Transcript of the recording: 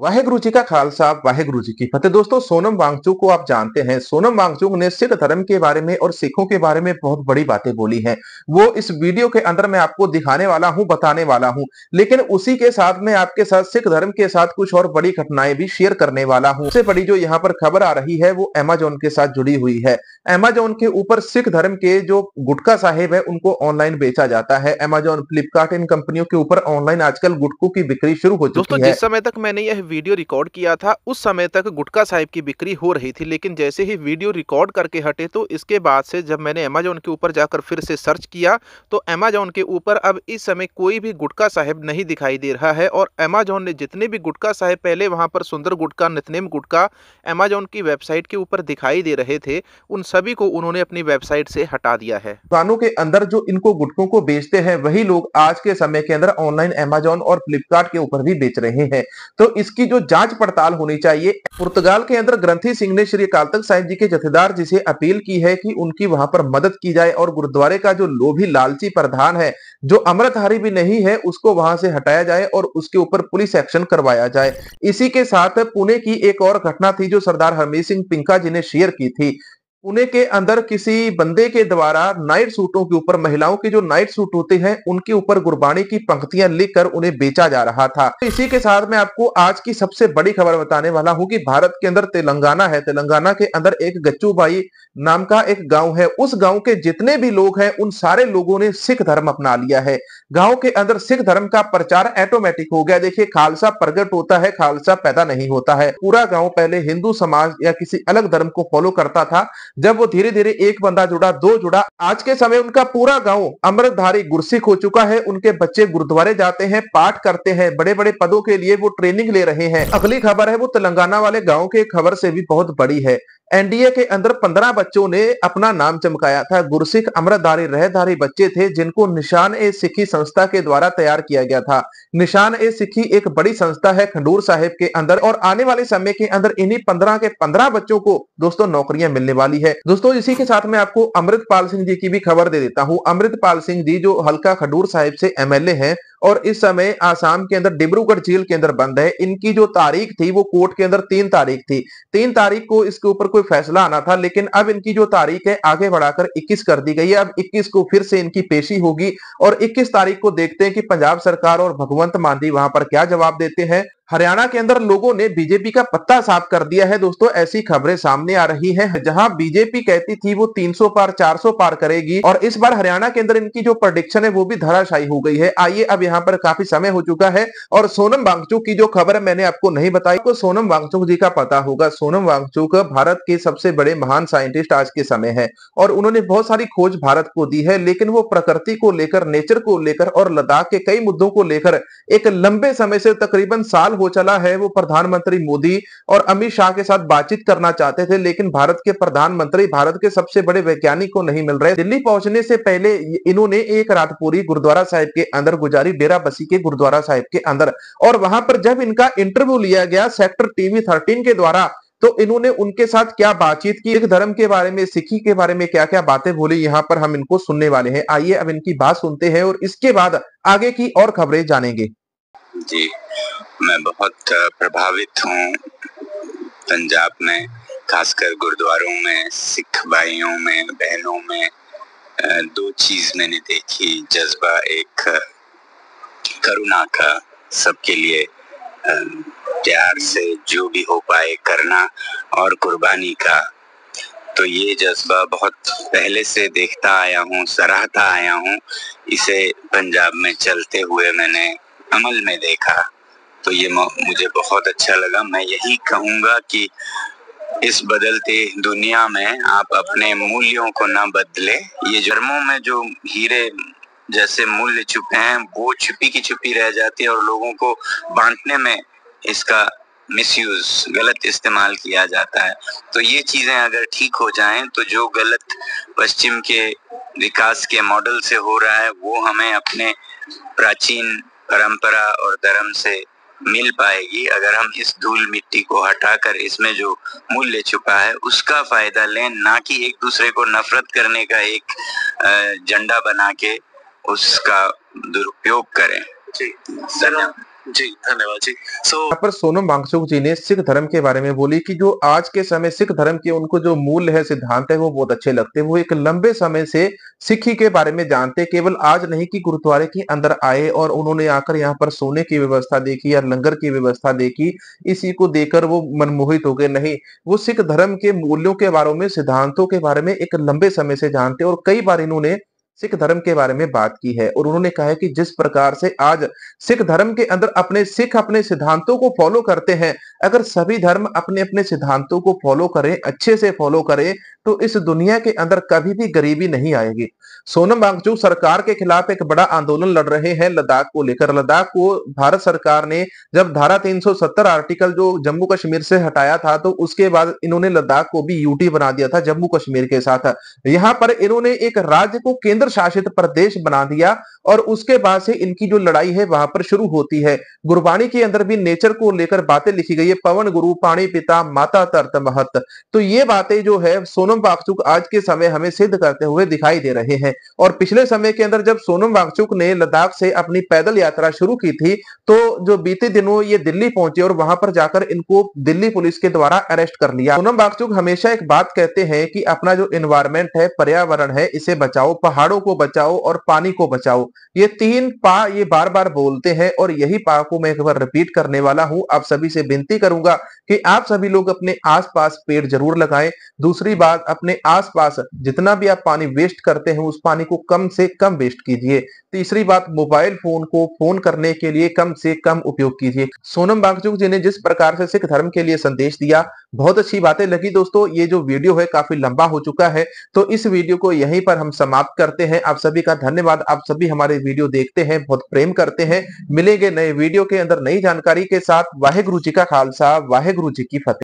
वाहेगुरु जी का खालसा वाहेगुरु जी की फतेह दोस्तों सोनम वांगचुक को आप जानते हैं सोनम वांगचुक ने सिख धर्म के बारे में और सिखों के बारे में बहुत बड़ी बातें बोली हैं वो इस वीडियो के अंदर मैं आपको दिखाने वाला हूं बताने वाला हूं लेकिन उसी के साथ मैं आपके साथ सिख धर्म के साथ कुछ और बड़ी घटनाएं भी शेयर करने वाला हूँ सबसे बड़ी जो यहाँ पर खबर आ रही है वो एमेजोन के साथ जुड़ी हुई है एमेजोन के ऊपर सिख धर्म के जो गुटका साहेब है उनको ऑनलाइन बेचा जाता है एमेजोन फ्लिपकार्ट इन कंपनियों के ऊपर ऑनलाइन आजकल गुटकों की बिक्री शुरू हो चुकी है समय तक मैंने यह वीडियो रिकॉर्ड किया था उस समय तक गुटका साहिब की बिक्री हो रही थी लेकिन जैसे ही वीडियो रिकॉर्ड करके हटे तो इसके बाद से जब मैंने अमेजोन के ऊपर जाकर फिर से सर्च किया तो अमेजोन के ऊपर अब इस समय कोई भी गुटका साहिब नहीं दिखाई दे रहा है और अमेजोन ने जितने भी गुटका साहिब पहले वहाँ पर सुंदर गुटका नितनेम गुटका अमेजोन की वेबसाइट के ऊपर दिखाई दे रहे थे उन सभी को उन्होंने अपनी वेबसाइट से हटा दिया है दुकानों के अंदर जो इनको गुटकों को बेचते हैं वही लोग आज के समय के अंदर ऑनलाइन अमेजोन और फ्लिपकार्ट के ऊपर भी बेच रहे हैं तो इस इसकी जो जांच पड़ताल होनी चाहिए पुर्तगाल के अंदर ग्रंथी सिंह ने श्री तख्त साहिब जी के जथेदार जी से अपील की है कि उनकी वहां पर मदद की जाए और गुरुद्वारे का जो लोभी लालची प्रधान है जो अमृतधारी भी नहीं है उसको वहां से हटाया जाए और उसके ऊपर पुलिस एक्शन करवाया जाए इसी के साथ पुणे की एक और घटना थी जो सरदार हरमीत सिंह पिंका जी ने शेयर की थी पुणे के अंदर किसी बंदे के द्वारा नाइट सूटों के ऊपर महिलाओं के जो नाइट सूट होते हैं उनके ऊपर गुरबाणी की पंक्तियां लिखकर उन्हें बेचा जा रहा था तो इसी के साथ मैं आपको आज की सबसे बड़ी खबर बताने वाला हूं कि भारत के अंदर तेलंगाना है तेलंगाना के अंदर एक गच्चू भाई नाम का एक गांव है उस गांव के जितने भी लोग हैं उन सारे लोगों ने सिख धर्म अपना लिया है गांव के अंदर सिख धर्म का प्रचार ऑटोमेटिक हो गया देखिए खालसा प्रगट होता है खालसा पैदा नहीं होता है पूरा गांव पहले हिंदू समाज या किसी अलग धर्म को फॉलो करता था जब वो धीरे धीरे एक बंदा जुड़ा दो जुड़ा आज के समय उनका पूरा गांव अमृतधारी गुरसिख हो चुका है उनके बच्चे गुरुद्वारे जाते हैं पाठ करते हैं बड़े बड़े पदों के लिए वो ट्रेनिंग ले रहे हैं अगली खबर है वो तेलंगाना वाले गाँव के खबर से भी बहुत बड़ी है एनडीए के अंदर पंद्रह बच्चों ने अपना नाम चमकाया था गुरसिख अमृतधारी रहधारी बच्चे थे जिनको निशान ए सिखी संस्था के द्वारा तैयार किया गया था निशान ए सिखी एक बड़ी संस्था है खंडूर साहिब के अंदर और आने वाले समय के अंदर इन्हीं पंद्रह के पंद्रह बच्चों को दोस्तों नौकरियां मिलने वाली है दोस्तों इसी के साथ मैं आपको अमृतपाल सिंह जी की भी खबर दे देता हूँ अमृतपाल सिंह जी जो हल्का खडूर साहिब से एमएलए हैं और इस समय आसाम के अंदर डिब्रूगढ़ जेल के अंदर बंद है इनकी जो तारीख थी वो कोर्ट के अंदर तीन तारीख थी तीन तारीख को इसके ऊपर कोई फैसला आना था लेकिन अब इनकी जो तारीख है आगे बढ़ाकर 21 कर दी गई है अब 21 को फिर से इनकी पेशी होगी और 21 तारीख को देखते हैं कि पंजाब सरकार और भगवंत मांझी वहां पर क्या जवाब देते हैं हरियाणा के अंदर लोगों ने बीजेपी का पत्ता साफ कर दिया है दोस्तों ऐसी खबरें सामने आ रही हैं जहां बीजेपी कहती थी वो 300 पार 400 पार करेगी और इस बार हरियाणा के अंदर इनकी जो प्रोडिक्शन है वो भी धराशायी हो गई है आइए अब यहाँ पर काफी समय हो चुका है और सोनम वांगचुक की जो खबर मैंने आपको नहीं बताई को सोनम वांगचुक जी का पता होगा सोनम वांगचुक भारत के सबसे बड़े महान साइंटिस्ट आज के समय है और उन्होंने बहुत सारी खोज भारत को दी है लेकिन वो प्रकृति को लेकर नेचर को लेकर और लद्दाख के कई मुद्दों को लेकर एक लंबे समय से तकरीबन साल हो चला है वो प्रधानमंत्री मोदी और अमित शाह के साथ बातचीत करना चाहते थे लेकिन भारत के प्रधानमंत्री भारत के सबसे बड़े वैज्ञानिक को नहीं मिल रहे दिल्ली पहुंचने से पहले इन्होंने एक रात पूरी गुरुद्वारा साहिब के अंदर गुजारी डेरा बसी के गुरुद्वारा साहिब के अंदर और वहां पर जब इनका इंटरव्यू लिया गया सेक्टर टीवी थर्टीन के द्वारा तो इन्होंने उनके साथ क्या बातचीत की एक धर्म के बारे में सिखी के बारे में क्या क्या बातें बोली यहाँ पर हम इनको सुनने वाले हैं आइए अब इनकी बात सुनते हैं और इसके बाद आगे की और खबरें जानेंगे जी मैं बहुत प्रभावित हूँ पंजाब में खासकर गुरुद्वारों में सिख भाइयों में बहनों में दो चीज मैंने देखी जज्बा एक करुणा का सबके लिए प्यार से जो भी हो पाए करना और कुर्बानी का तो ये जज्बा बहुत पहले से देखता आया हूँ सराहता आया हूँ इसे पंजाब में चलते हुए मैंने अमल में देखा तो ये मुझे बहुत अच्छा लगा मैं यही कहूँगा कि इस बदलते दुनिया में आप अपने मूल्यों को ना बदले ये जर्मों में जो हीरे जैसे मूल्य छुपे हैं वो छुपी की छुपी रह जाती है और लोगों को बांटने में इसका मिसयूज गलत इस्तेमाल किया जाता है तो ये चीजें अगर ठीक हो जाएं तो जो गलत पश्चिम के विकास के मॉडल से हो रहा है वो हमें अपने प्राचीन परंपरा और धर्म से मिल पाएगी अगर हम इस धूल मिट्टी को हटाकर इसमें जो मूल्य छुपा है उसका फायदा लें ना कि एक दूसरे को नफरत करने का एक झंडा बना के उसका दुरुपयोग करें जी धन्यवाद जी सो so, पर सोनम वांगचुक जी ने सिख धर्म के बारे में बोली कि जो आज के समय सिख धर्म के उनको जो मूल है सिद्धांत है वो बहुत अच्छे लगते हैं वो एक लंबे समय से सिखी के बारे में जानते केवल आज नहीं कि गुरुद्वारे के अंदर आए और उन्होंने आकर यहाँ पर सोने की व्यवस्था देखी या लंगर की व्यवस्था देखी इसी को देखकर वो मनमोहित हो गए नहीं वो सिख धर्म के मूल्यों के बारे में सिद्धांतों के बारे में एक लंबे समय से जानते और कई बार इन्होंने सिख धर्म के बारे में बात की है और उन्होंने कहा है कि जिस प्रकार से आज सिख धर्म के अंदर अपने सिख अपने सिद्धांतों को फॉलो करते हैं अगर सभी धर्म अपने अपने सिद्धांतों को फॉलो करें अच्छे से फॉलो करें तो इस दुनिया के अंदर कभी भी गरीबी नहीं आएगी सोनम बागचू सरकार के खिलाफ एक बड़ा आंदोलन लड़ रहे हैं लद्दाख को लेकर लद्दाख को भारत सरकार ने जब धारा 370 आर्टिकल जो जम्मू कश्मीर से हटाया था तो उसके बाद इन्होंने लद्दाख को भी यूटी बना दिया था जम्मू कश्मीर के साथ यहाँ पर इन्होंने एक राज्य को केंद्र शासित प्रदेश बना दिया और उसके बाद से इनकी जो लड़ाई है वहां पर शुरू होती है गुरबाणी के अंदर भी नेचर को लेकर बातें लिखी गई है पवन गुरु पाणी पिता माता तर्त महत तो ये बातें जो है सोनम वाकचुक आज के समय हमें सिद्ध करते हुए दिखाई दे रहे हैं और पिछले समय के अंदर जब सोनम वाकचुक ने लद्दाख से अपनी पैदल यात्रा शुरू की थी तो जो बीते दिनों ये दिल्ली पहुंचे और वहां पर जाकर इनको दिल्ली पुलिस के द्वारा अरेस्ट कर लिया सोनम बागचुक हमेशा एक बात कहते हैं कि अपना जो इन्वायरमेंट है पर्यावरण है इसे बचाओ पहाड़ों को बचाओ और पानी को बचाओ ये तीन पा ये बार बार बोलते हैं और यही पा को मैं एक बार रिपीट करने वाला हूं आप सभी से विनती करूंगा कि आप सभी लोग अपने आसपास पेड़ जरूर लगाएं दूसरी बात अपने आसपास जितना भी आप पानी वेस्ट करते हैं उस पानी को कम से कम वेस्ट कीजिए तीसरी बात मोबाइल फोन को फोन करने के लिए कम से कम उपयोग कीजिए सोनम बागचुक जी ने जिस प्रकार से सिख धर्म के लिए संदेश दिया बहुत अच्छी बातें लगी दोस्तों ये जो वीडियो है काफी लंबा हो चुका है तो इस वीडियो को यहीं पर हम समाप्त करते हैं आप सभी का धन्यवाद आप सभी हमारे हमारे वीडियो देखते हैं बहुत प्रेम करते हैं मिलेंगे नए वीडियो के अंदर नई जानकारी के साथ वाहेगुरु जी का खालसा वाहेगुरु जी की फतेह